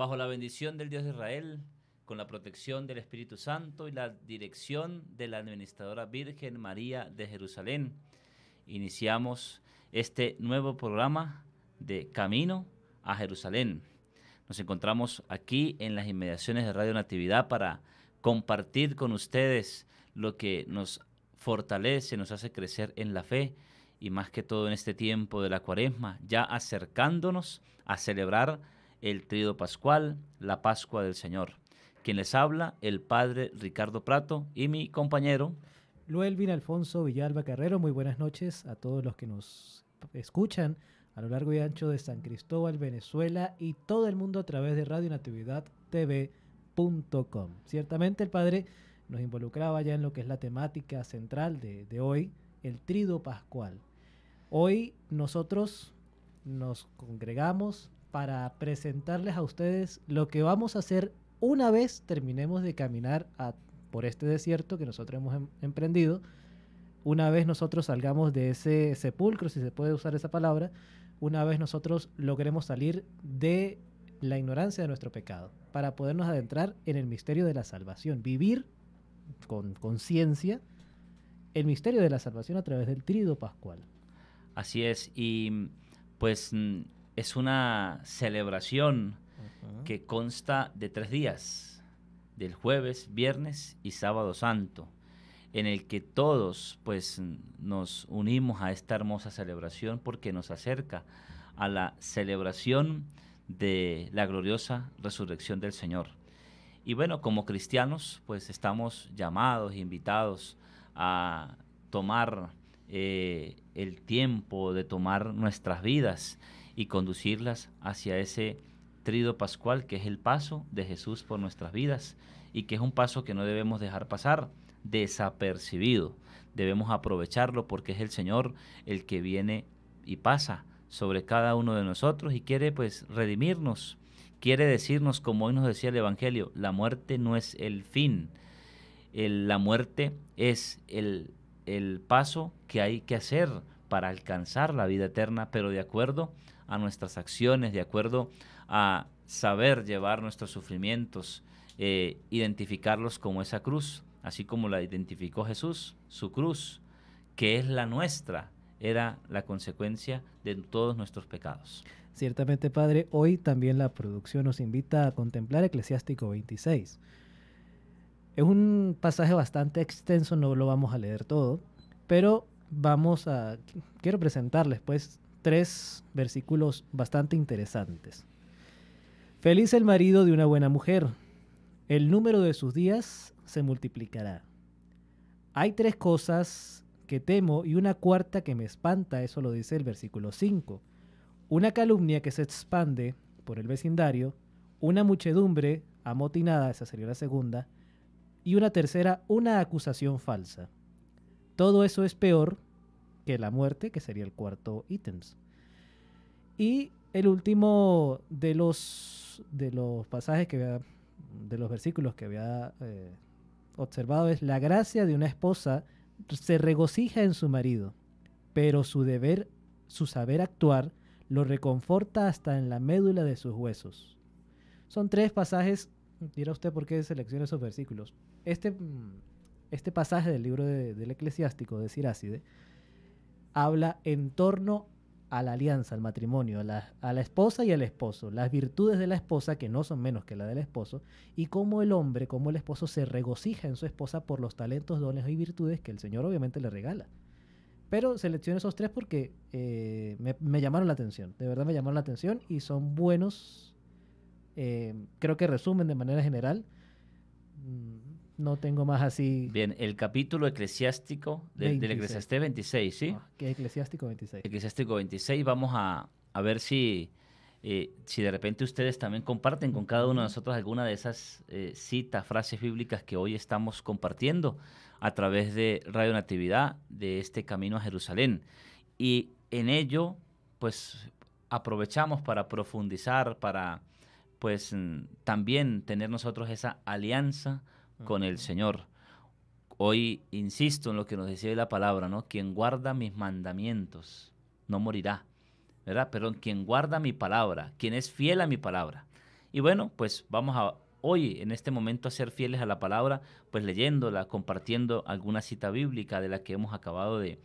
bajo la bendición del Dios de Israel, con la protección del Espíritu Santo y la dirección de la Administradora Virgen María de Jerusalén. Iniciamos este nuevo programa de Camino a Jerusalén. Nos encontramos aquí en las inmediaciones de Radio Natividad para compartir con ustedes lo que nos fortalece, nos hace crecer en la fe y más que todo en este tiempo de la cuaresma, ya acercándonos a celebrar el Trido Pascual, la Pascua del Señor. Quien les habla, el Padre Ricardo Prato y mi compañero. Luelvin Alfonso Villalba Carrero, muy buenas noches a todos los que nos escuchan a lo largo y ancho de San Cristóbal, Venezuela y todo el mundo a través de Radio Natividad TV.com. Ciertamente el Padre nos involucraba ya en lo que es la temática central de, de hoy, el Trido Pascual. Hoy nosotros nos congregamos para presentarles a ustedes lo que vamos a hacer una vez terminemos de caminar por este desierto que nosotros hemos em-, emprendido. Una vez nosotros salgamos de ese sepulcro, si se puede usar esa palabra, una vez nosotros logremos salir de la ignorancia de nuestro pecado, para podernos adentrar en el misterio de la salvación, vivir con conciencia el misterio de la salvación a través del trido pascual. Así es, y pues mm, es una celebración que consta de tres días, del jueves, viernes y sábado santo, en el que todos pues nos unimos a esta hermosa celebración porque nos acerca a la celebración de la gloriosa resurrección del Señor. Y bueno, como cristianos pues estamos llamados, invitados a tomar eh, el tiempo de tomar nuestras vidas y conducirlas hacia ese trido pascual que es el paso de Jesús por nuestras vidas y que es un paso que no debemos dejar pasar desapercibido. Debemos aprovecharlo porque es el Señor el que viene y pasa sobre cada uno de nosotros y quiere pues redimirnos. Quiere decirnos, como hoy nos decía el Evangelio, la muerte no es el fin. la muerte es el, el paso que hay que hacer para alcanzar la vida eterna, pero de acuerdo a nuestras acciones, de acuerdo a saber llevar nuestros sufrimientos, eh, identificarlos como esa cruz, así como la identificó Jesús, su cruz, que es la nuestra, era la consecuencia de todos nuestros pecados. Ciertamente, Padre, hoy también la producción nos invita a contemplar Eclesiástico 26. Es un pasaje bastante extenso, no lo vamos a leer todo, pero vamos a quiero presentarles pues tres versículos bastante interesantes. Feliz el marido de una buena mujer. El número de sus días se multiplicará. Hay tres cosas que temo y una cuarta que me espanta, eso lo dice el versículo 5. Una calumnia que se expande por el vecindario, una muchedumbre amotinada, esa sería la segunda, y una tercera, una acusación falsa. Todo eso es peor la muerte, que sería el cuarto ítems. Y el último de los, de los pasajes que había, de los versículos que había eh, observado es, la gracia de una esposa se regocija en su marido, pero su deber, su saber actuar, lo reconforta hasta en la médula de sus huesos. Son tres pasajes, dirá usted por qué selecciona esos versículos. Este, este pasaje del libro del eclesiástico de Sirácide habla en torno a la alianza, al matrimonio, a la, esposa y al esposo, las virtudes de la esposa, que no son menos que la del esposo, y cómo el hombre, cómo el esposo se regocija en su esposa por los talentos, dones y virtudes que el Señor obviamente le regala. Pero selecciono esos tres porque eh, me, llamaron la atención, de verdad me llamaron la atención y son buenos, eh, creo que resumen de manera general mm, no tengo más así. Bien, el capítulo eclesiástico del Eclesiastés 26, ¿sí? Ah, ¿Qué Eclesiástico 26? Eclesiástico 26, vamos a, ver si, eh, si de repente ustedes también comparten con cada uno de nosotros alguna de esas eh, citas, frases bíblicas que hoy estamos compartiendo a través de Radio Natividad, de este camino a Jerusalén. Y en ello, pues aprovechamos para profundizar, para pues mm, también tener nosotros esa alianza con el Señor. Hoy insisto en lo que nos decía la palabra, ¿no? Quien guarda mis mandamientos no morirá, ¿verdad? Pero quien guarda mi palabra, quien es fiel a mi palabra. Y bueno, pues vamos a hoy, en este momento, a ser fieles a la palabra, pues leyéndola, compartiendo alguna cita bíblica de la que hemos acabado de,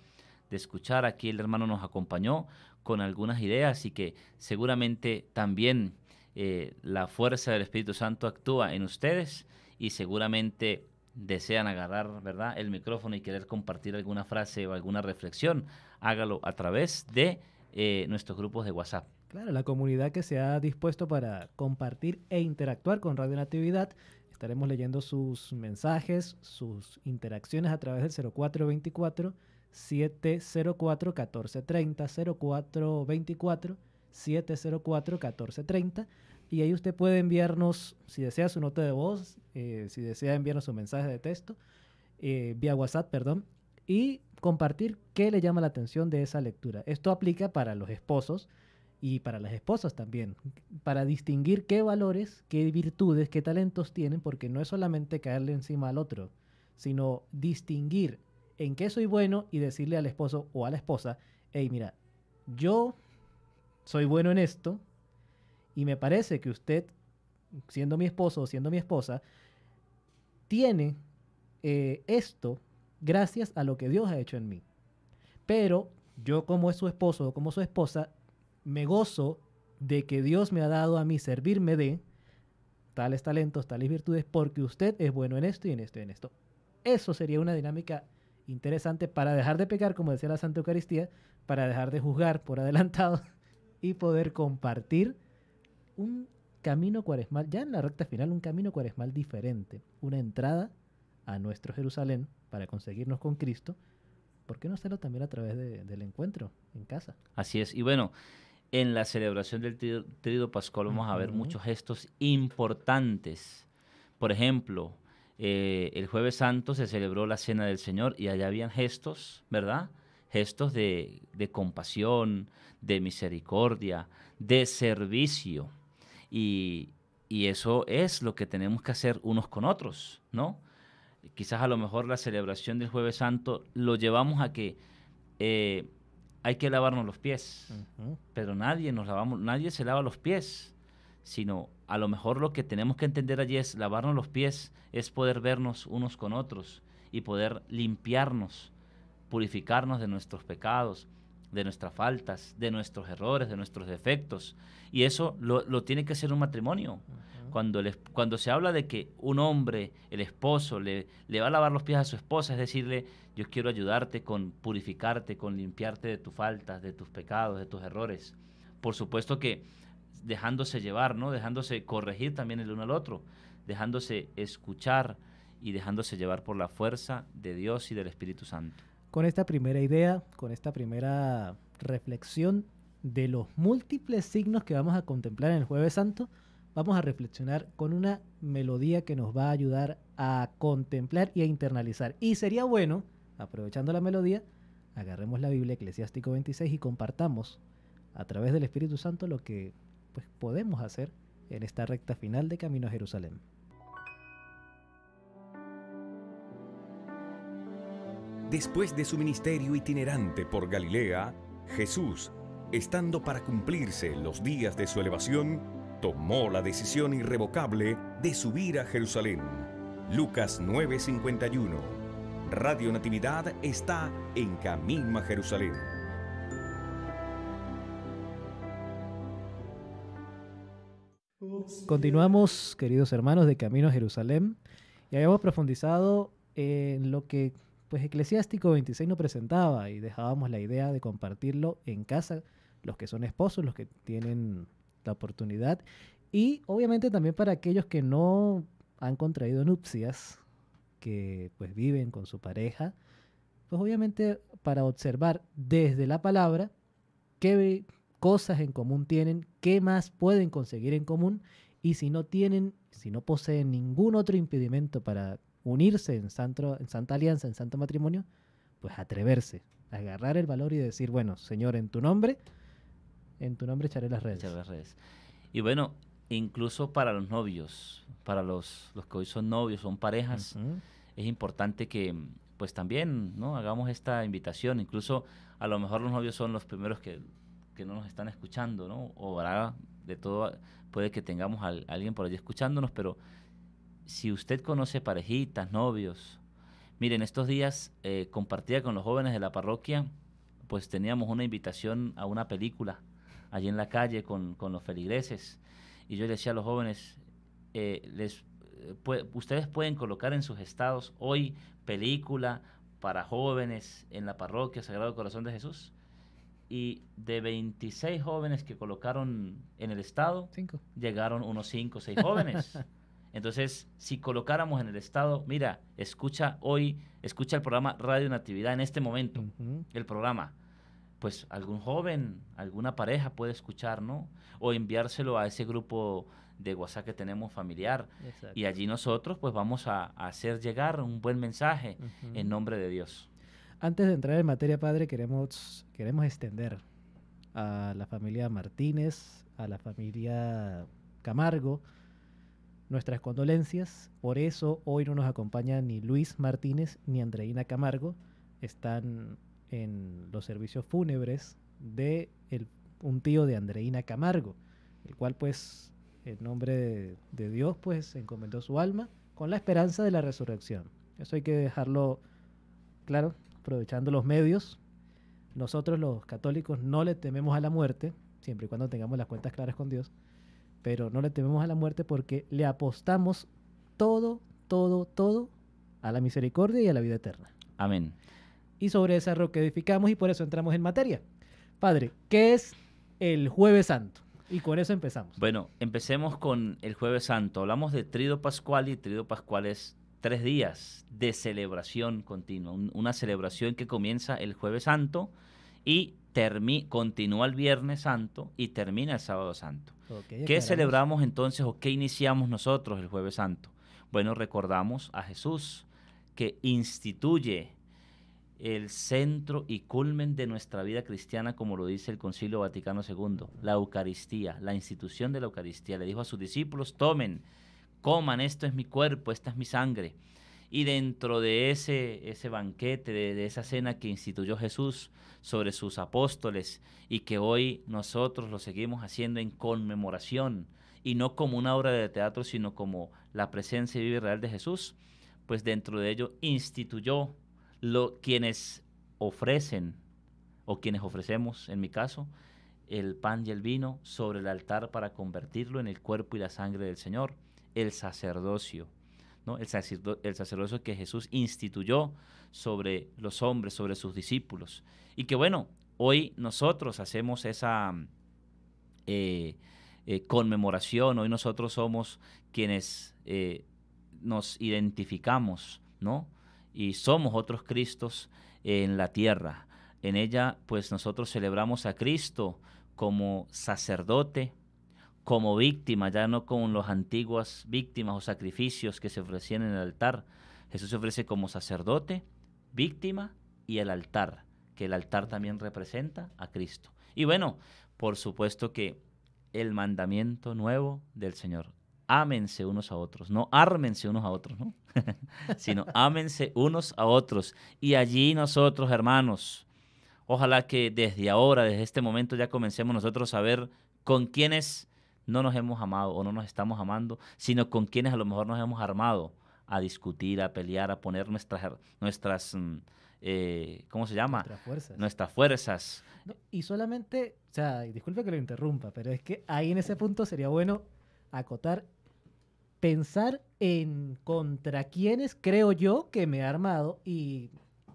escuchar. Aquí el hermano nos acompañó con algunas ideas y que seguramente también eh, la fuerza del Espíritu Santo actúa en ustedes y seguramente desean agarrar, ¿verdad?, el micrófono y querer compartir alguna frase o alguna reflexión, hágalo a través de eh, nuestros grupos de WhatsApp. Claro, la comunidad que se ha dispuesto para compartir e interactuar con Radio Natividad. Estaremos leyendo sus mensajes, sus interacciones a través del 0424 704 1430 0424 704 1430 y ahí usted puede enviarnos, si desea, su nota de voz, eh, si desea enviarnos su mensaje de texto, eh, vía WhatsApp, perdón, y compartir qué le llama la atención de esa lectura. Esto aplica para los esposos y para las esposas también, para distinguir qué valores, qué virtudes, qué talentos tienen, porque no es solamente caerle encima al otro, sino distinguir en qué soy bueno y decirle al esposo o a la esposa, hey, mira, yo soy bueno en esto, y me parece que usted, siendo mi esposo o siendo mi esposa, tiene eh, esto gracias a lo que Dios ha hecho en mí. Pero yo como es su esposo o como su esposa, me gozo de que Dios me ha dado a mí servirme de tales talentos, tales virtudes, porque usted es bueno en esto y en esto y en esto. Eso sería una dinámica interesante para dejar de pecar, como decía la Santa Eucaristía, para dejar de juzgar por adelantado y poder compartir un camino cuaresmal, ya en la recta final, un camino cuaresmal diferente, una entrada a nuestro Jerusalén para conseguirnos con Cristo, ¿por qué no hacerlo también a través del encuentro en casa? Así es, y bueno, en la celebración del Tríodo Pascual vamos a ver muchos gestos importantes. Por ejemplo, eh, el jueves santo se celebró la Cena del Señor y allá habían gestos, ¿verdad? Gestos de, de compasión, de misericordia, de servicio. Y, eso es lo que tenemos que hacer unos con otros, ¿no? Quizás a lo mejor la celebración del Jueves Santo lo llevamos a que eh, hay que lavarnos los pies, pero nadie nos lavamos, nadie se lava los pies, sino a lo mejor lo que tenemos que entender allí es lavarnos los pies, es poder vernos unos con otros y poder limpiarnos, purificarnos de nuestros pecados, de nuestras faltas, de nuestros errores, de nuestros defectos. Y eso lo, lo tiene que hacer un matrimonio. cuando, cuando se habla de que un hombre, el esposo, le, le va a lavar los pies a su esposa, es decirle, yo quiero ayudarte con purificarte, con limpiarte de tus faltas, de tus pecados, de tus errores. Por supuesto que dejándose llevar, ¿no? Dejándose corregir también el uno al otro, dejándose escuchar y dejándose llevar por la fuerza de Dios y del Espíritu Santo con esta primera idea, con esta primera reflexión de los múltiples signos que vamos a contemplar en el jueves santo, vamos a reflexionar con una melodía que nos va a ayudar a contemplar y a internalizar. Y sería bueno, aprovechando la melodía, agarremos la Biblia Eclesiástico 26 y compartamos a través del Espíritu Santo lo que pues, podemos hacer en esta recta final de Camino a Jerusalén. Después de su ministerio itinerante por Galilea, Jesús, estando para cumplirse los días de su elevación, tomó la decisión irrevocable de subir a Jerusalén. Lucas 9:51. Radio Natividad está en camino a Jerusalén. Continuamos, queridos hermanos, de Camino a Jerusalén, y habíamos profundizado en lo que pues Eclesiástico 26 no presentaba y dejábamos la idea de compartirlo en casa, los que son esposos, los que tienen la oportunidad, y obviamente también para aquellos que no han contraído nupcias, que pues viven con su pareja, pues obviamente para observar desde la palabra qué cosas en común tienen, qué más pueden conseguir en común y si no tienen, si no poseen ningún otro impedimento para unirse en, santo, en Santa Alianza, en Santo Matrimonio, pues atreverse, agarrar el valor y decir, bueno, Señor, en tu nombre, en tu nombre echaré las redes. Echaré las redes. Y bueno, incluso para los novios, para los, los que hoy son novios, son parejas, es importante que pues también ¿no? hagamos esta invitación. Incluso a lo mejor los novios son los primeros que, no nos están escuchando, ¿no? O de todo puede que tengamos a alguien por allí escuchándonos, pero si usted conoce parejitas, novios, miren, estos días eh, compartía con los jóvenes de la parroquia, pues teníamos una invitación a una película allí en la calle con, los feligreses. Y yo decía a los jóvenes, eh, les, eh, ustedes pueden colocar en sus estados hoy película para jóvenes en la parroquia Sagrado Corazón de Jesús. Y de 26 jóvenes que colocaron en el estado, llegaron unos 5 o 6 jóvenes. Entonces, si colocáramos en el Estado, mira, escucha hoy, escucha el programa Radio Natividad en este momento, el programa, pues algún joven, alguna pareja puede escuchar, ¿no? O enviárselo a ese grupo de WhatsApp que tenemos familiar. Y allí nosotros pues vamos a, hacer llegar un buen mensaje en nombre de Dios. Antes de entrar en materia, Padre, queremos, queremos extender a la familia Martínez, a la familia Camargo, Nuestras condolencias, por eso hoy no nos acompaña ni Luis Martínez ni Andreina Camargo, están en los servicios fúnebres de el, un tío de Andreina Camargo, el cual pues en nombre de, de Dios pues encomendó su alma con la esperanza de la resurrección. Eso hay que dejarlo claro, aprovechando los medios. Nosotros los católicos no le tememos a la muerte, siempre y cuando tengamos las cuentas claras con Dios, pero no le tememos a la muerte porque le apostamos todo, todo, todo a la misericordia y a la vida eterna. Amén. Y sobre esa roca edificamos y por eso entramos en materia. Padre, ¿qué es el jueves santo? Y con eso empezamos. Bueno, empecemos con el jueves santo. Hablamos de trido pascual y trido pascual es tres días de celebración continua, una celebración que comienza el jueves santo y continúa el viernes santo y termina el sábado santo. ¿Qué celebramos entonces o qué iniciamos nosotros el jueves santo? Bueno, recordamos a Jesús que instituye el centro y culmen de nuestra vida cristiana, como lo dice el Concilio Vaticano II, la Eucaristía, la institución de la Eucaristía. Le dijo a sus discípulos, tomen, coman, esto es mi cuerpo, esta es mi sangre. Y dentro de ese, ese banquete, de, esa cena que instituyó Jesús sobre sus apóstoles y que hoy nosotros lo seguimos haciendo en conmemoración y no como una obra de teatro, sino como la presencia viva y real de Jesús, pues dentro de ello instituyó lo, quienes ofrecen o quienes ofrecemos, en mi caso, el pan y el vino sobre el altar para convertirlo en el cuerpo y la sangre del Señor, el sacerdocio el, sacerdocio que Jesús instituyó sobre los hombres, sobre sus discípulos. Y que bueno, hoy nosotros hacemos esa eh, eh, conmemoración, hoy nosotros somos quienes eh, nos identificamos, ¿no? Y somos otros Cristos en la tierra. En ella, pues nosotros celebramos a Cristo como sacerdote, como víctima, ya no con las antiguas víctimas o sacrificios que se ofrecían en el altar. Jesús se ofrece como sacerdote, víctima y el altar, que el altar también representa a Cristo. Y bueno, por supuesto que el mandamiento nuevo del Señor, ámense unos a otros, no ármense unos a otros, ¿no? sino ámense unos a otros. Y allí nosotros, hermanos, ojalá que desde ahora, desde este momento, ya comencemos nosotros a ver con quiénes no nos hemos amado o no nos estamos amando, sino con quienes a lo mejor nos hemos armado a discutir, a pelear, a poner nuestras, nuestras mm, eh, ¿cómo se llama? Nuestras fuerzas. Nuestras fuerzas. y solamente, o sea, disculpe que lo interrumpa, pero es que ahí en ese punto sería bueno acotar, pensar en contra quienes creo yo que me he armado y,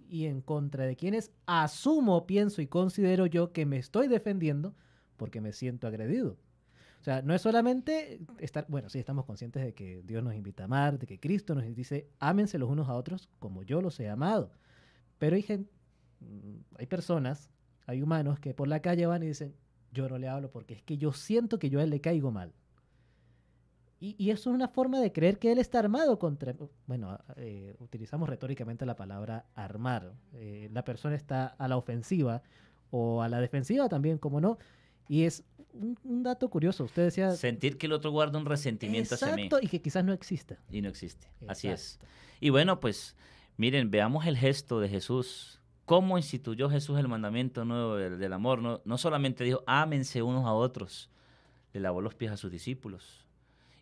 y en contra de quienes asumo, pienso y considero yo que me estoy defendiendo porque me siento agredido. O sea, no es solamente estar, bueno, sí, estamos conscientes de que Dios nos invita a amar, de que Cristo nos dice, ámense los unos a otros como yo los he amado. Pero hay, mm, hay personas, hay humanos que por la calle van y dicen, yo no le hablo porque es que yo siento que yo a él le caigo mal. Y, eso es una forma de creer que él está armado contra... Bueno, eh, utilizamos retóricamente la palabra armar. Eh, la persona está a la ofensiva o a la defensiva también, como no. Y es un, dato curioso. Usted decía. Sentir que el otro guarda un resentimiento hacia mí. Exacto, y que quizás no exista. Y no existe. Así es. Y bueno, pues miren, veamos el gesto de Jesús. ¿Cómo instituyó Jesús el mandamiento nuevo del, amor? No, solamente dijo, ámense unos a otros. Le lavó los pies a sus discípulos.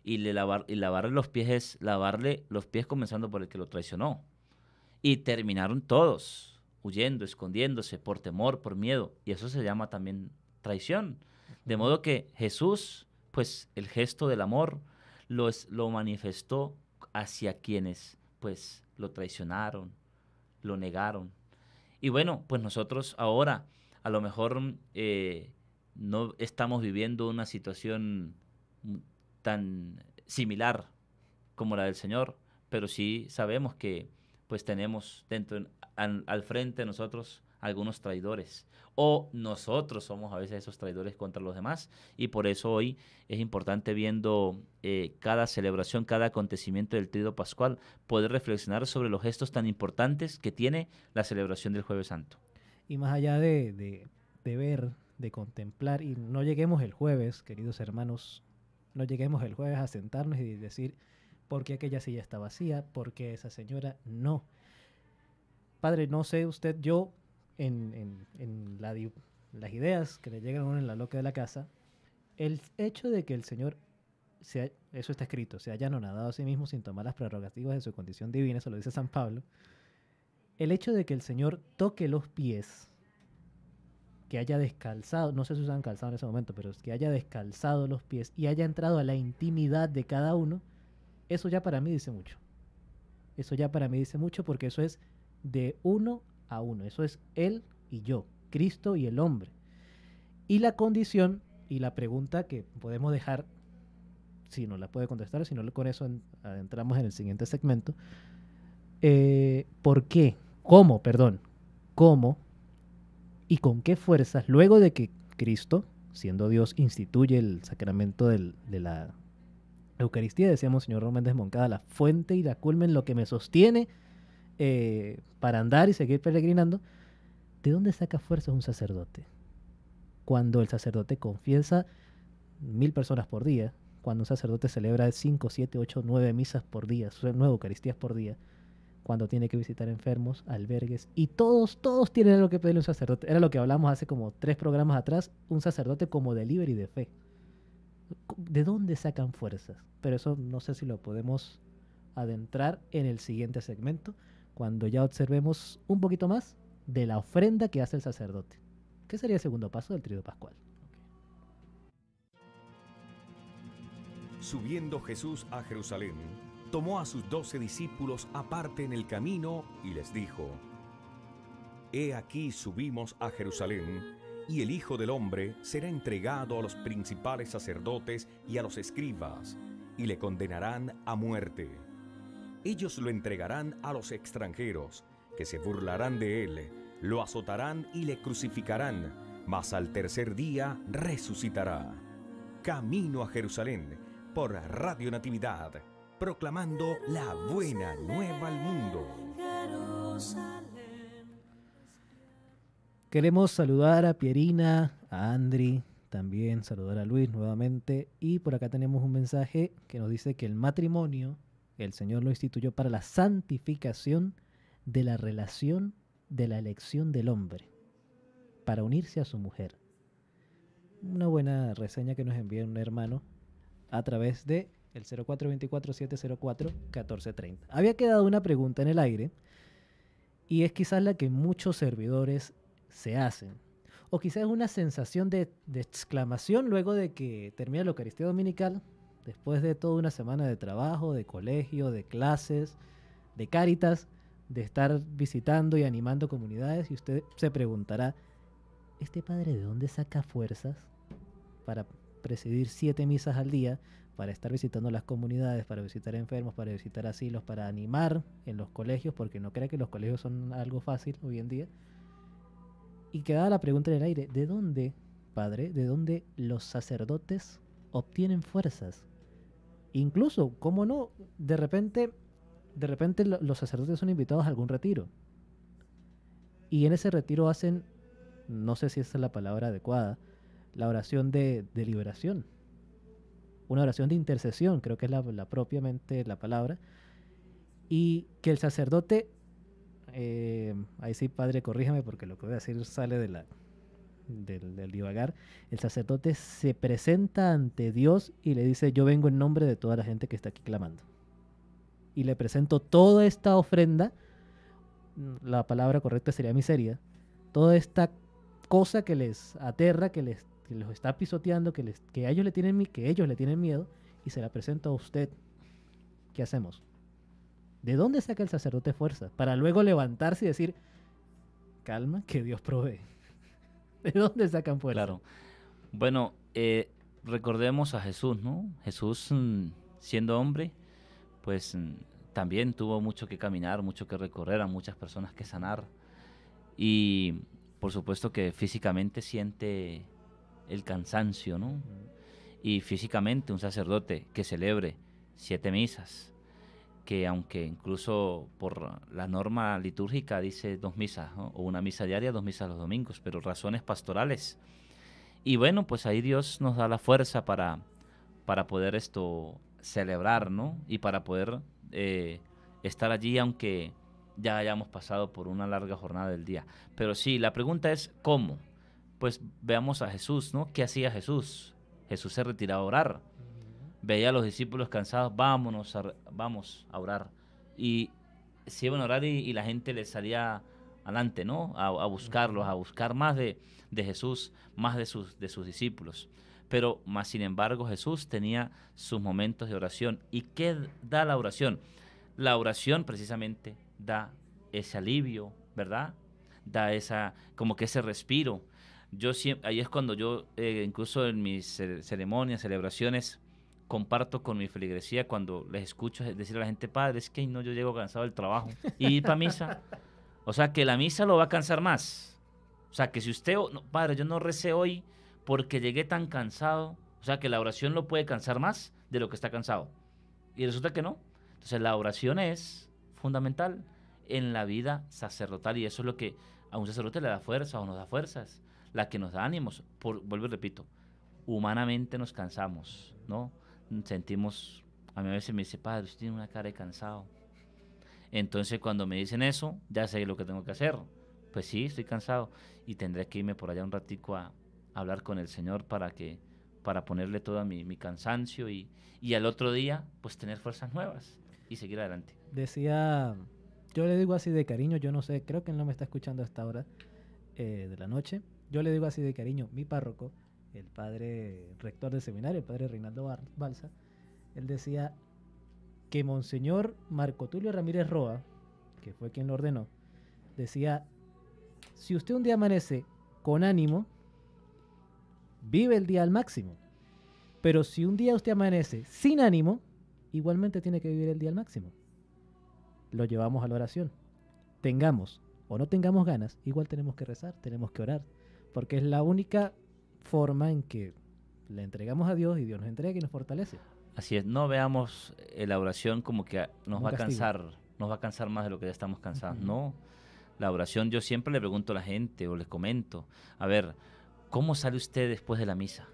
Y, le lavar, y lavarle los pies es lavarle los pies comenzando por el que lo traicionó. Y terminaron todos huyendo, escondiéndose por temor, por miedo. Y eso se llama también traición. De modo que Jesús, pues el gesto del amor, lo, lo manifestó hacia quienes pues lo traicionaron, lo negaron. Y bueno, pues nosotros ahora a lo mejor eh, no estamos viviendo una situación tan similar como la del Señor, pero sí sabemos que pues tenemos dentro al, frente nosotros algunos traidores. O nosotros somos a veces esos traidores contra los demás. Y por eso hoy es importante viendo eh, cada celebración, cada acontecimiento del trío Pascual, poder reflexionar sobre los gestos tan importantes que tiene la celebración del Jueves Santo. Y más allá de, de ver, de contemplar, y no lleguemos el jueves, queridos hermanos, no lleguemos el jueves a sentarnos y decir, ¿por qué aquella silla está vacía? ¿Por qué esa señora no? Padre, no sé usted, yo en, las ideas que le llegan a uno en la loca de la casa, el hecho de que el Señor, eso está escrito, se haya anonadado a sí mismo sin tomar las prerrogativas de su condición divina, eso lo dice San Pablo, el hecho de que el Señor toque los pies, que haya descalzado, no sé si han calzado en ese momento, pero que haya descalzado los pies y haya entrado a la intimidad de cada uno, eso ya para mí dice mucho. Eso ya para mí dice mucho porque eso es de uno a uno. Eso es Él y yo, Cristo y el hombre. Y la condición y la pregunta que podemos dejar, si no la puede contestar, si no con eso entramos en el siguiente segmento, eh, ¿por qué? ¿Cómo? Perdón. ¿Cómo? ¿Y con qué fuerzas? Luego de que Cristo, siendo Dios, instituye el sacramento de la Eucaristía, decíamos, señor Román Moncada la fuente y la culmen, lo que me sostiene eh, para andar y seguir peregrinando, ¿de dónde saca fuerzas un sacerdote? Cuando el sacerdote confiesa mil personas por día, cuando un sacerdote celebra cinco, siete, ocho, nueve misas por día, nueve Eucaristías por día, cuando tiene que visitar enfermos, albergues, y todos, todos tienen lo que pedirle a un sacerdote. Era lo que hablamos hace como tres programas atrás, un sacerdote como y de fe. ¿De dónde sacan fuerzas? Pero eso no sé si lo podemos adentrar en el siguiente segmento cuando ya observemos un poquito más de la ofrenda que hace el sacerdote, ¿qué sería el segundo paso del trío pascual. Subiendo Jesús a Jerusalén, tomó a sus doce discípulos aparte en el camino y les dijo, He aquí subimos a Jerusalén, y el Hijo del Hombre será entregado a los principales sacerdotes y a los escribas, y le condenarán a muerte ellos lo entregarán a los extranjeros, que se burlarán de él, lo azotarán y le crucificarán, mas al tercer día resucitará. Camino a Jerusalén, por Radio Natividad, proclamando la buena nueva al mundo. Queremos saludar a Pierina, a Andri, también saludar a Luis nuevamente. Y por acá tenemos un mensaje que nos dice que el matrimonio el Señor lo instituyó para la santificación de la relación de la elección del hombre, para unirse a su mujer. Una buena reseña que nos envía un hermano a través de el 0424 Había quedado una pregunta en el aire y es quizás la que muchos servidores se hacen. O quizás una sensación de, de exclamación luego de que termina la Eucaristía Dominical, después de toda una semana de trabajo, de colegio, de clases, de cáritas, de estar visitando y animando comunidades, y usted se preguntará, ¿este padre de dónde saca fuerzas para presidir siete misas al día, para estar visitando las comunidades, para visitar enfermos, para visitar asilos, para animar en los colegios, porque no crea que los colegios son algo fácil hoy en día? Y quedaba la pregunta en el aire, ¿de dónde, padre, de dónde los sacerdotes obtienen fuerzas Incluso, ¿cómo no? De repente, de repente los sacerdotes son invitados a algún retiro. Y en ese retiro hacen, no sé si esa es la palabra adecuada, la oración de, liberación. Una oración de intercesión, creo que es la, propiamente la palabra. Y que el sacerdote eh, ahí sí, padre, corríjame porque lo que voy a decir sale de la, del, divagar, el sacerdote se presenta ante Dios y le dice, yo vengo en nombre de toda la gente que está aquí clamando. Y le presento toda esta ofrenda, mm, la palabra correcta sería miseria, toda esta cosa que les aterra, que les los está pisoteando, que, les, que, ellos le tienen, que ellos le tienen miedo, y se la presento a usted. ¿Qué hacemos? ¿De dónde saca el sacerdote fuerza? Para luego levantarse y decir, calma, que Dios provee. ¿De dónde sacan fuerza? Claro. Bueno, eh, recordemos a Jesús, ¿no? Jesús, mm, siendo hombre, pues mm, también tuvo mucho que caminar, mucho que recorrer, a muchas personas que sanar. Y por supuesto que físicamente siente el cansancio, ¿no? Y físicamente un sacerdote que celebre siete misas, que aunque incluso por la norma litúrgica dice dos misas, o una misa diaria, dos misas los domingos, pero razones pastorales. Y bueno, pues ahí Dios nos da la fuerza para, para poder esto celebrar, ¿no? Y para poder eh, estar allí aunque ya hayamos pasado por una larga jornada del día. Pero sí, la pregunta es ¿cómo? Pues veamos a Jesús, ¿no? ¿Qué hacía Jesús? Jesús se retiraba a orar veía a los discípulos cansados, vámonos vamos a orar. Y se iban a orar y, la gente les salía adelante, ¿no? A, buscarlos, a buscar más de, de Jesús, más de sus, de sus discípulos. Pero más sin embargo Jesús tenía sus momentos de oración. ¿Y qué da la oración? La oración precisamente da ese alivio, ¿verdad? Da esa, como que ese respiro. Yo siempre, ahí es cuando yo, eh, incluso en mis ceremonias, celebraciones, comparto con mi feligresía cuando les escucho decir a la gente, padre, es que no, yo llego cansado del trabajo y ir para misa. O sea, que la misa lo va a cansar más. O sea, que si usted, padre, yo no recé hoy porque llegué tan cansado, o sea, que la oración lo puede cansar más de lo que está cansado. Y resulta que no. Entonces, la oración es fundamental en la vida sacerdotal y eso es lo que a un sacerdote le da fuerza o nos da fuerzas, la que nos da ánimos. Por, vuelvo y repito, humanamente nos cansamos, ¿no? sentimos, a mí a veces me dice, padre, usted tiene una cara de cansado. Entonces cuando me dicen eso, ya sé lo que tengo que hacer. Pues sí, estoy cansado y tendré que irme por allá un ratico a, hablar con el Señor para que para ponerle todo mi, mi cansancio y, y al otro día pues tener fuerzas nuevas y seguir adelante. Decía, yo le digo así de cariño, yo no sé, creo que él no me está escuchando a esta hora eh, de la noche. Yo le digo así de cariño, mi párroco, el padre rector del seminario, el padre Reinaldo Balsa, él decía que Monseñor Marco Tulio Ramírez Roa, que fue quien lo ordenó, decía, si usted un día amanece con ánimo, vive el día al máximo. Pero si un día usted amanece sin ánimo, igualmente tiene que vivir el día al máximo. Lo llevamos a la oración. Tengamos o no tengamos ganas, igual tenemos que rezar, tenemos que orar, porque es la única forma en que le entregamos a Dios y Dios nos entrega y nos fortalece. Así es, no veamos la oración como que ah, nos va a cansar, nos va a cansar más de lo que ya estamos cansados. No, la oración yo siempre le pregunto a la gente o les comento, a ver, ¿cómo sale usted después de la misa?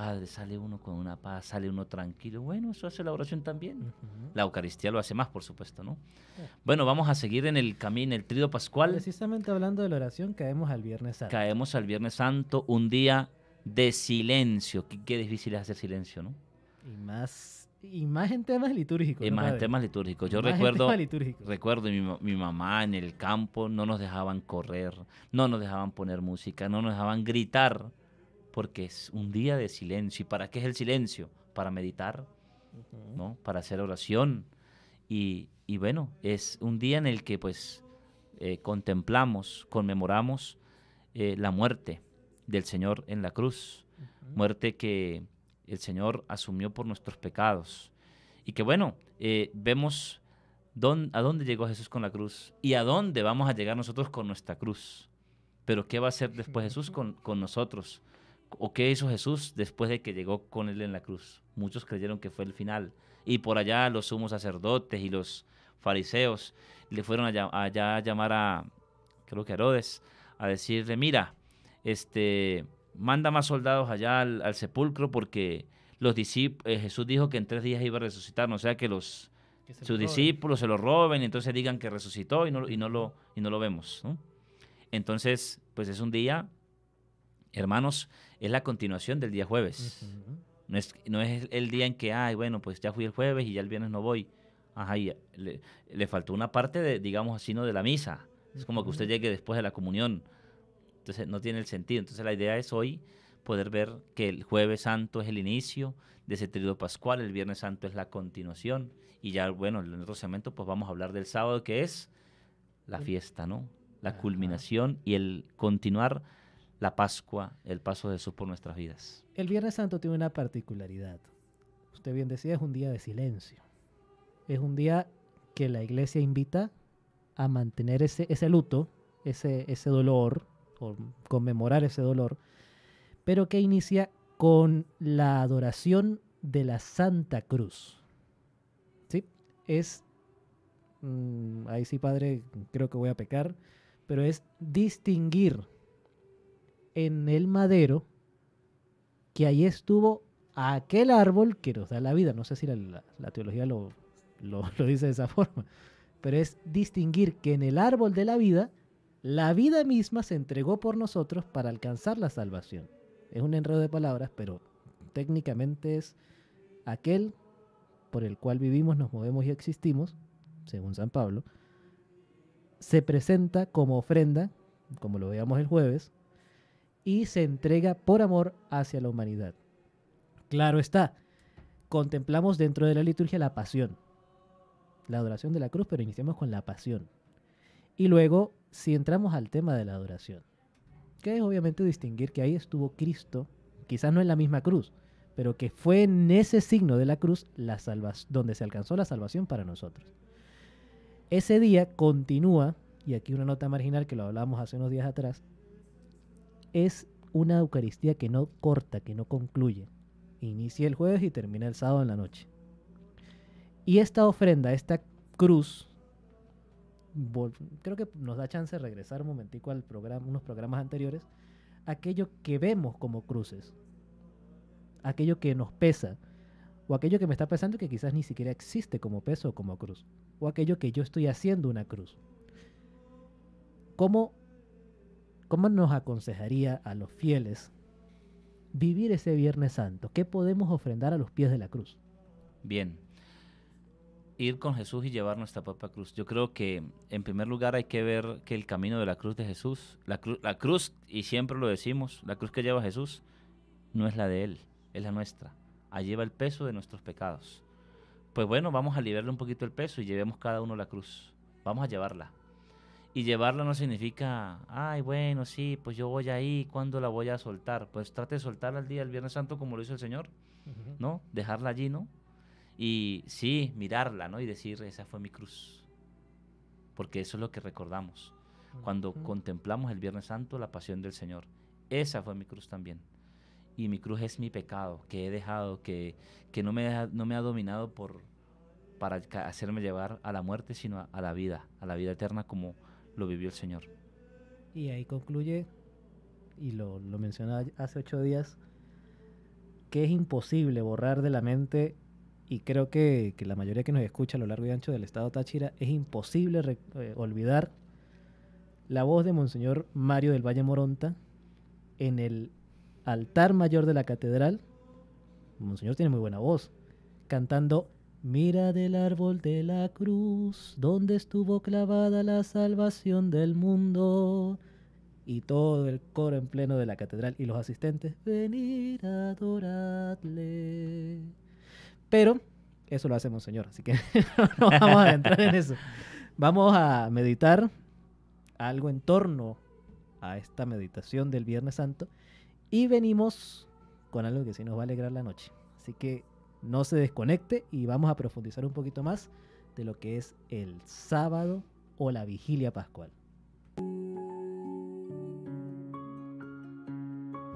Padre, sale uno con una paz, sale uno tranquilo. Bueno, eso hace la oración también. La Eucaristía lo hace más, por supuesto, ¿no? Bueno, vamos a seguir en el camino, el trío pascual. Precisamente hablando de la oración, caemos al Viernes Santo. Caemos al Viernes Santo, un día de silencio. Qué, difícil es hacer silencio, ¿no? Y más y más en temas litúrgicos. Y más en temas litúrgicos. Yo recuerdo, recuerdo mi, mi, mamá en el campo, no nos dejaban correr, no nos dejaban poner música, no nos dejaban gritar porque es un día de silencio. ¿Y para qué es el silencio? Para meditar, ¿no? Para hacer oración. Y, bueno, es un día en el que pues eh, contemplamos, conmemoramos eh, la muerte del Señor en la cruz. Muerte que el Señor asumió por nuestros pecados. Y que bueno, eh, vemos a dónde llegó Jesús con la cruz y a dónde vamos a llegar nosotros con nuestra cruz. Pero ¿qué va a hacer después Jesús con nosotros? ¿O qué hizo Jesús después de que llegó con él en la cruz? Muchos creyeron que fue el final. Y por allá los sumos sacerdotes y los fariseos le fueron allá, a llamar a, creo que a Herodes, a decirle, mira, este, manda más soldados allá al, sepulcro porque los eh, Jesús dijo que en tres días iba a resucitar, No sea que los sus discípulos se lo roben y entonces digan que resucitó y no, y no, lo, y no lo vemos. Entonces, pues es un día, hermanos, es la continuación del día jueves. no, es, no es el día en que, ay, bueno, pues ya fui el jueves y ya el viernes no voy. Ajá, le, le, faltó una parte, de, digamos así, no de la misa. Es como que usted llegue después de la comunión. Entonces no tiene el sentido. Entonces la idea es hoy poder ver que el jueves santo es el inicio de ese trío pascual, el viernes santo es la continuación. Y ya, bueno, en otro momento pues vamos a hablar del sábado que es la fiesta, ¿no? La culminación y el continuar la Pascua, el paso de Jesús por nuestras vidas. El Viernes Santo tiene una particularidad. Usted bien decía, es un día de silencio. Es un día que la iglesia invita a mantener ese, ese luto, ese, ese dolor, o conmemorar ese dolor, pero que inicia con la adoración de la Santa Cruz. ¿Sí? Es, mm, ahí sí, padre, creo que voy a pecar, pero es distinguir en el madero, que ahí estuvo aquel árbol que nos da la vida. No sé si la, teología lo, lo, lo dice de esa forma, pero es distinguir que en el árbol de la vida, la vida misma se entregó por nosotros para alcanzar la salvación. Es un enredo de palabras, pero técnicamente es aquel por el cual vivimos, nos movemos y existimos, según San Pablo, se presenta como ofrenda, como lo veíamos el jueves, y se entrega por amor hacia la humanidad. Claro está, contemplamos dentro de la liturgia la pasión, la adoración de la cruz, pero iniciamos con la pasión. Y luego, si entramos al tema de la adoración, que es obviamente distinguir que ahí estuvo Cristo, quizás no en la misma cruz, pero que fue en ese signo de la cruz la donde se alcanzó la salvación para nosotros. Ese día continúa, y aquí una nota marginal que lo hablábamos hace unos días atrás, es una Eucaristía que no corta, que no concluye. Inicia el jueves y termina el sábado en la noche. Y esta ofrenda, esta cruz, creo que nos da chance de regresar un momentico al programa, unos programas anteriores, aquello que vemos como cruces, aquello que nos pesa, o aquello que me está pesando que quizás ni siquiera existe como peso o como cruz, o aquello que yo estoy haciendo una cruz. ¿Cómo ¿Cómo nos aconsejaría a los fieles vivir ese Viernes Santo? ¿Qué podemos ofrendar a los pies de la cruz? Bien, ir con Jesús y llevar nuestra propia cruz. Yo creo que en primer lugar hay que ver que el camino de la cruz de Jesús, la, cruz, y siempre lo decimos, la cruz que lleva Jesús no es la de Él, es la nuestra. Allí lleva el peso de nuestros pecados. Pues bueno, vamos a liberarle un poquito el peso y llevemos cada uno la cruz. Vamos a llevarla. Y llevarla no significa, ay, bueno, sí, pues yo voy ahí, ¿cuándo la voy a soltar? Pues trate de soltarla al día del Viernes Santo como lo hizo el Señor, ¿no? Dejarla allí, ¿no? Y sí, mirarla, ¿no? Y decir, esa fue mi cruz. Porque eso es lo que recordamos. Cuando contemplamos el Viernes Santo, la pasión del Señor. Esa fue mi cruz también. Y mi cruz es mi pecado, que he dejado, que, que no, me ha, no me ha dominado por, para hacerme llevar a la muerte, sino a la vida, a la vida eterna como lo vivió el Señor. Y ahí concluye, y lo, mencionaba hace ocho días, que es imposible borrar de la mente, y creo que, la mayoría que nos escucha a lo largo y ancho del estado Táchira, es imposible eh, olvidar la voz de Monseñor Mario del Valle Moronta en el altar mayor de la catedral. Monseñor tiene muy buena voz, cantando Mira del árbol de la cruz, donde estuvo clavada la salvación del mundo. Y todo el coro en pleno de la catedral y los asistentes, venir a adorarle. Pero eso lo hacemos señor, así que no vamos a entrar en eso. Vamos a meditar algo en torno a esta meditación del Viernes Santo y venimos con algo que sí nos va a alegrar la noche. Así que no se desconecte y vamos a profundizar un poquito más de lo que es el sábado o la vigilia pascual.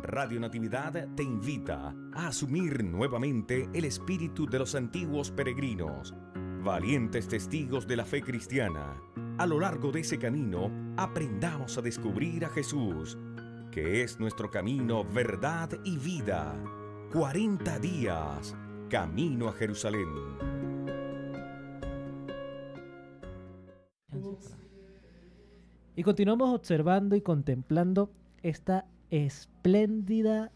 Radio Natividad te invita a asumir nuevamente el espíritu de los antiguos peregrinos, valientes testigos de la fe cristiana. A lo largo de ese camino, aprendamos a descubrir a Jesús, que es nuestro camino, verdad y vida. 40 días Camino a Jerusalén. Y continuamos observando y contemplando esta espléndida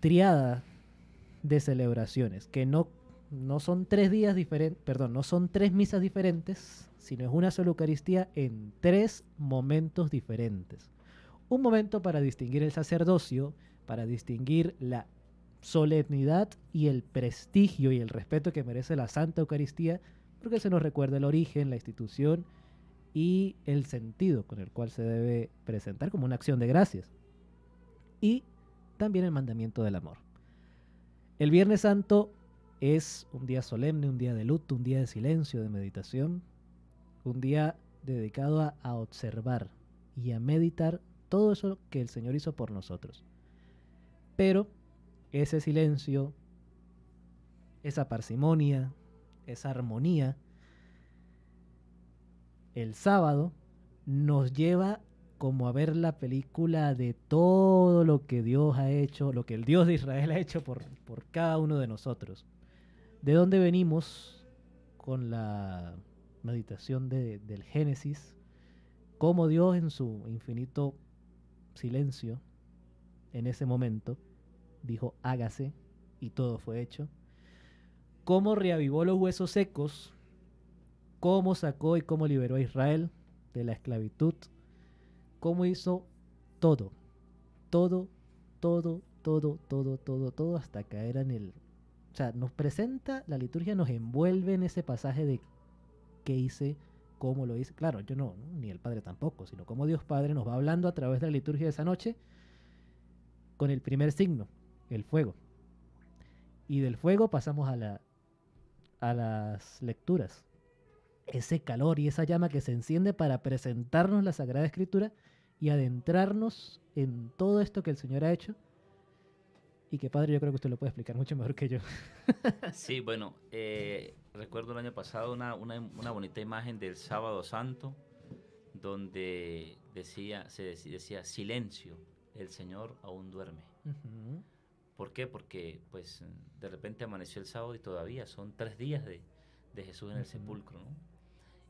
triada de celebraciones, que no, no son tres días diferentes, perdón, no son tres misas diferentes, sino es una sola Eucaristía en tres momentos diferentes. Un momento para distinguir el sacerdocio, para distinguir la solemnidad y el prestigio y el respeto que merece la Santa Eucaristía, porque se nos recuerda el origen, la institución y el sentido con el cual se debe presentar como una acción de gracias. Y también el mandamiento del amor. El Viernes Santo es un día solemne, un día de luto, un día de silencio, de meditación, un día dedicado a, observar y a meditar todo eso que el Señor hizo por nosotros. Pero ese silencio, esa parsimonia, esa armonía, el sábado nos lleva como a ver la película de todo lo que Dios ha hecho, lo que el Dios de Israel ha hecho por, por cada uno de nosotros. ¿De dónde venimos con la meditación del Génesis? Cómo Dios en su infinito silencio, en ese momento, dijo hágase y todo fue hecho. Cómo reavivó los huesos secos, cómo sacó y cómo liberó a Israel de la esclavitud, cómo hizo todo, todo, todo, todo, todo, todo, todo, hasta caer en el... O sea, nos presenta, la liturgia nos envuelve en ese pasaje de qué hice, cómo lo hice. Claro, yo no, ni el Padre tampoco, sino cómo Dios Padre nos va hablando a través de la liturgia de esa noche con el primer signo, el fuego. Y del fuego pasamos a, la, a las lecturas. Ese calor y esa llama que se enciende para presentarnos la Sagrada Escritura y adentrarnos en todo esto que el Señor ha hecho. Y que padre, yo creo que usted lo puede explicar mucho mejor que yo. sí, bueno, eh, recuerdo el año pasado una, bonita imagen del sábado santo, donde decía, se decía, silencio, el Señor aún duerme. ¿Por qué? Porque pues de repente amaneció el sábado y todavía son tres días de, de Jesús en el sepulcro,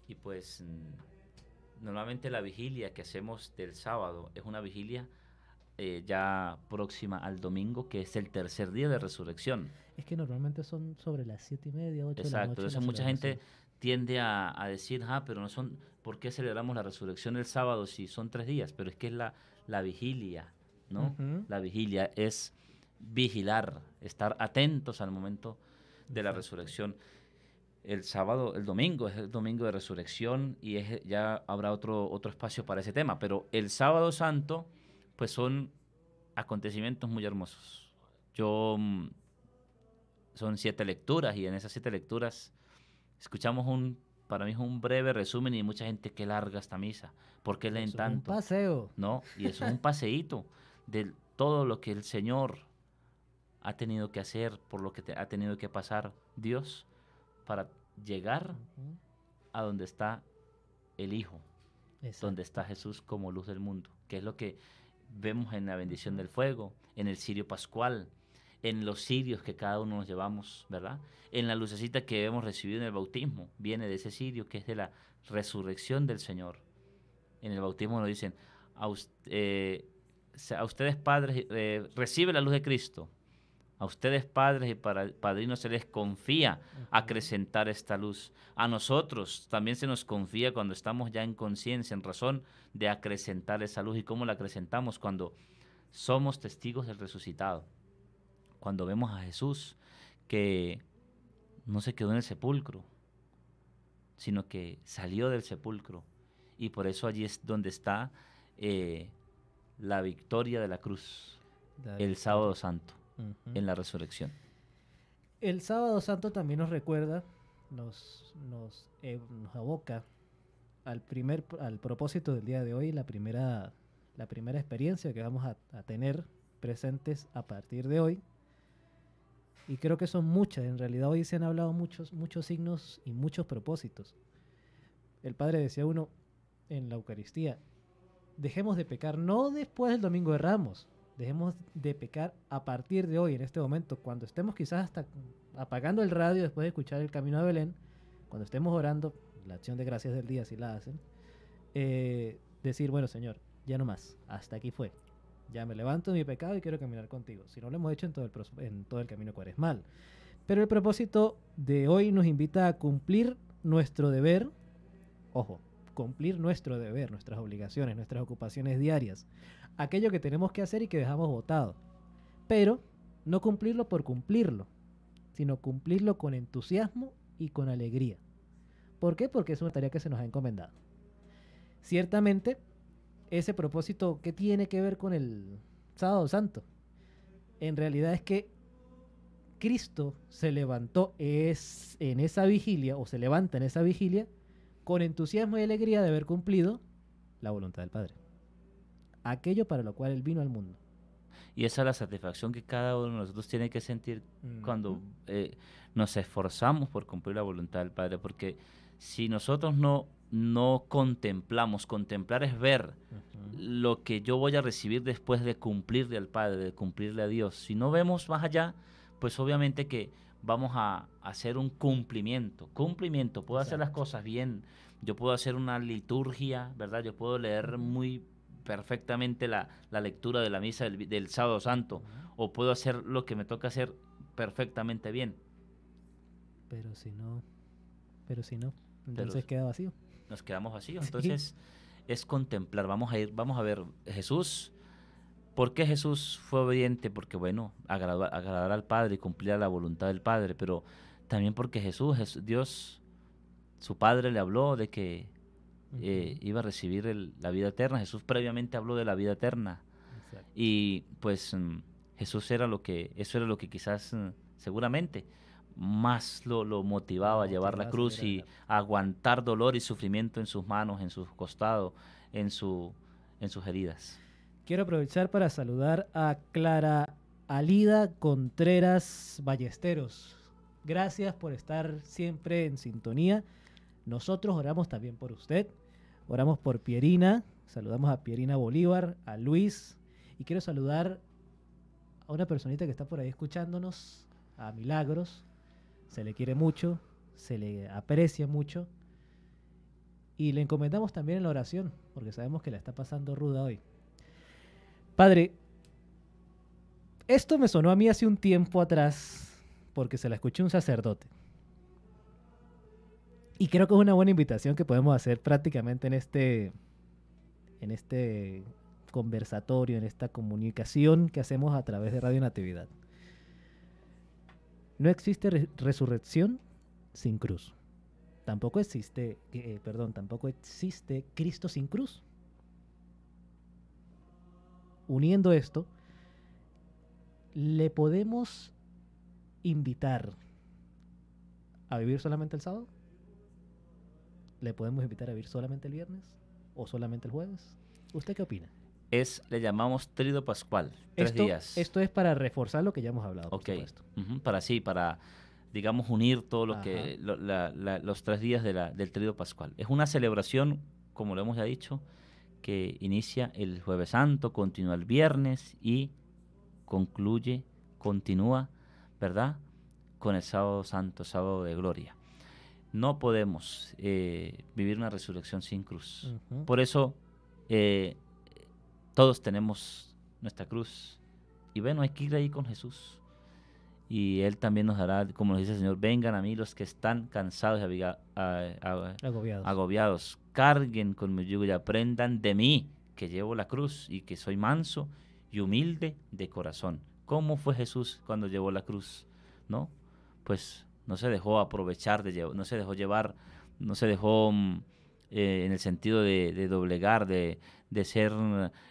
Y pues normalmente la vigilia que hacemos del sábado es una vigilia eh, ya próxima al domingo, que es el tercer día de resurrección. Es que normalmente son sobre las siete y media, ocho Exacto, de la noche. mucha gente tiende a, decir, ah, pero no son, ¿por qué celebramos la resurrección el sábado si son tres días? Pero es que es la, la vigilia, ¿no? La vigilia es vigilar, estar atentos al momento de la resurrección. El sábado, el domingo, es el domingo de resurrección y ya habrá otro, otro espacio para ese tema, pero el sábado santo, pues son acontecimientos muy hermosos. Yo, mm, son siete lecturas y en esas siete lecturas escuchamos un para mí es un breve resumen y mucha gente que larga esta misa. porque qué leen Es un paseo. No, y es un paseíto de todo lo que el Señor ha tenido que hacer, por lo que ha tenido que pasar Dios para llegar a donde está el Hijo, donde está Jesús como luz del mundo, que es lo que vemos en la bendición del fuego, en el sirio pascual, en los sirios que cada uno nos llevamos, ¿verdad? En la lucecita que hemos recibido en el bautismo, viene de ese sirio que es de la resurrección del Señor. En el bautismo nos dicen, a, eh, ustedes padres, eh, recibe la luz de Cristo, a ustedes padres y para, padrinos se les confía acrecentar esta luz. A nosotros también se nos confía cuando estamos ya en conciencia, en razón de acrecentar esa luz. ¿Y cómo la acrecentamos? Cuando somos testigos del resucitado. Cuando vemos a Jesús que no se quedó en el sepulcro, sino que salió del sepulcro. Y por eso allí es donde está eh, la victoria de la cruz, el sábado santo en la resurrección. El sábado santo también nos recuerda, nos, eh, nos, aboca al, primer, al propósito del día de hoy, la primera, la primera experiencia que vamos a, tener presentes a partir de hoy, y creo que son muchas. En realidad hoy se han hablado muchos, muchos signos y muchos propósitos. El Padre decía uno en la Eucaristía, dejemos de pecar no después del Domingo de Ramos, Dejemos de pecar a partir de hoy, en este momento, cuando estemos quizás hasta apagando el radio después de escuchar el camino a Belén, cuando estemos orando, la acción de gracias del día si la hacen, eh, decir, bueno Señor, ya no más, hasta aquí fue. Ya me levanto de mi pecado y quiero caminar contigo. Si no lo hemos hecho en todo el, en todo el camino cuaresmal. Pero el propósito de hoy nos invita a cumplir nuestro deber, ojo, cumplir nuestro deber, nuestras obligaciones, nuestras ocupaciones diarias, aquello que tenemos que hacer y que dejamos votado. Pero no cumplirlo por cumplirlo, sino cumplirlo con entusiasmo y con alegría. ¿Por qué? Porque es una tarea que se nos ha encomendado. Ciertamente, ese propósito que tiene que ver con el sábado santo, en realidad es que Cristo se levantó es, en esa vigilia, o se levanta en esa vigilia, con entusiasmo y alegría de haber cumplido la voluntad del Padre. Aquello para lo cual Él vino al mundo. Y esa es la satisfacción que cada uno de nosotros tiene que sentir cuando eh, nos esforzamos por cumplir la voluntad del Padre, porque si nosotros no, no contemplamos, contemplar es ver lo que yo voy a recibir después de cumplirle al Padre, de cumplirle a Dios. Si no vemos más allá, pues obviamente que vamos a hacer un cumplimiento. Cumplimiento, puedo hacer las cosas bien, yo puedo hacer una liturgia, ¿verdad? Yo puedo leer muy perfectamente la, lectura de la misa del, sábado santo, o puedo hacer lo que me toca hacer perfectamente bien. Pero si no, pero si no, entonces queda vacío. Nos quedamos vacíos, entonces es contemplar, vamos a ir, vamos a ver, Jesús ¿Por qué Jesús fue obediente? Porque, bueno, agradar, al Padre y cumplir la voluntad del Padre, pero también porque Jesús, Dios, su Padre le habló de que eh, iba a recibir la vida eterna. Jesús previamente habló de la vida eterna. Y pues mm, Jesús era lo que, eso era lo que quizás mm, seguramente más lo, motivaba a llevar la cruz y aguantar dolor y sufrimiento en sus manos, en sus costados, en, su, en sus heridas. Quiero aprovechar para saludar a Clara Alida Contreras Ballesteros. Gracias por estar siempre en sintonía. Nosotros oramos también por usted. Oramos por Pierina. Saludamos a Pierina Bolívar, a Luis. Y quiero saludar a una personita que está por ahí escuchándonos, a Milagros. Se le quiere mucho, se le aprecia mucho. Y le encomendamos también en la oración, porque sabemos que la está pasando ruda hoy. Padre, esto me sonó a mí hace un tiempo atrás porque se la escuché un sacerdote. Y creo que es una buena invitación que podemos hacer prácticamente en este, en este conversatorio, en esta comunicación que hacemos a través de Radio Natividad. No existe resurrección sin cruz. Tampoco existe, eh, perdón, tampoco existe Cristo sin cruz uniendo esto, le podemos invitar a vivir solamente el sábado? ¿Le podemos invitar a vivir solamente el viernes o solamente el jueves? ¿Usted qué opina? Es, le llamamos trido pascual, tres esto, días. Esto es para reforzar lo que ya hemos hablado, por para sí, para, digamos, unir todos lo que los tres días del trido pascual. Es una celebración, como lo hemos ya dicho, que inicia el jueves santo, continúa el viernes y concluye, continúa, ¿verdad? Con el sábado santo, sábado de gloria. No podemos eh, vivir una resurrección sin cruz. Por eso eh, todos tenemos nuestra cruz. Y bueno, hay que ir ahí con Jesús. Y Él también nos dará, como nos dice el Señor, vengan a mí los que están cansados y agobiados carguen con mi lluvia, aprendan de mí, que llevo la cruz y que soy manso y humilde de corazón. ¿Cómo fue Jesús cuando llevó la cruz? ¿No? Pues no se dejó aprovechar, de no se dejó llevar, no se dejó mm, eh, en el sentido de, de doblegar, de, de, ser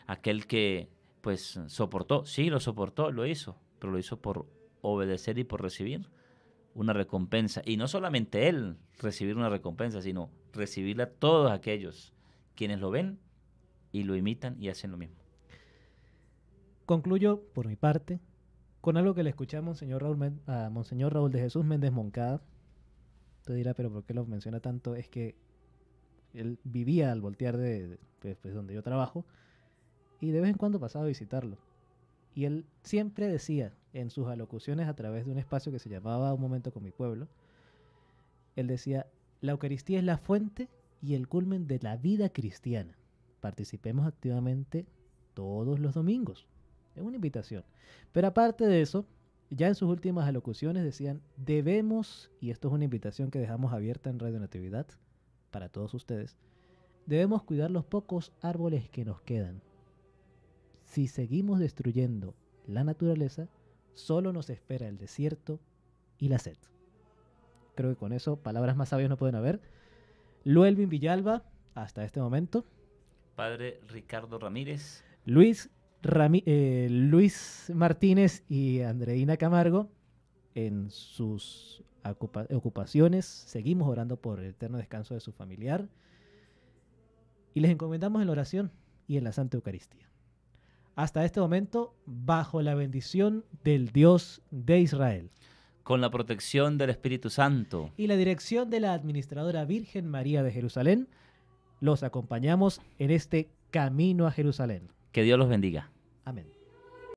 aquel que pues soportó. Sí, lo soportó, lo hizo, pero lo hizo por obedecer y por recibir una recompensa. Y no solamente él recibir una recompensa, sino recibirla todos aquellos quienes lo ven y lo imitan y hacen lo mismo. Concluyo por mi parte con algo que le escuché a Monseñor Raúl, Monseñor Raúl de Jesús Méndez Moncada. Te dirá, pero ¿por qué lo menciona tanto? Es que él vivía al voltear de, pues, pues, donde yo trabajo y de vez en cuando pasaba a visitarlo. Y él siempre decía en sus alocuciones a través de un espacio que se llamaba Un momento con mi pueblo, él decía, la Eucaristía es la fuente y el culmen de la vida cristiana. Participemos activamente todos los domingos. Es una invitación. Pero aparte de eso, ya en sus últimas alocuciones decían, debemos, y esto es una invitación que dejamos abierta en Radio Natividad para todos ustedes, debemos cuidar los pocos árboles que nos quedan si seguimos destruyendo la naturaleza, solo nos espera el desierto y la sed. Creo que con eso palabras más sabias no pueden haber. Luelvin Villalba, hasta este momento. Padre Ricardo Ramírez. Luis, eh, Luis Martínez y Andreina Camargo, en sus ocupaciones, seguimos orando por el eterno descanso de su familiar y les encomendamos en la oración y en la Santa Eucaristía hasta este momento bajo la bendición del Dios de Israel. Con la protección del Espíritu Santo. Y la dirección de la Administradora Virgen María de Jerusalén, los acompañamos en este camino a Jerusalén. Que Dios los bendiga. Amén.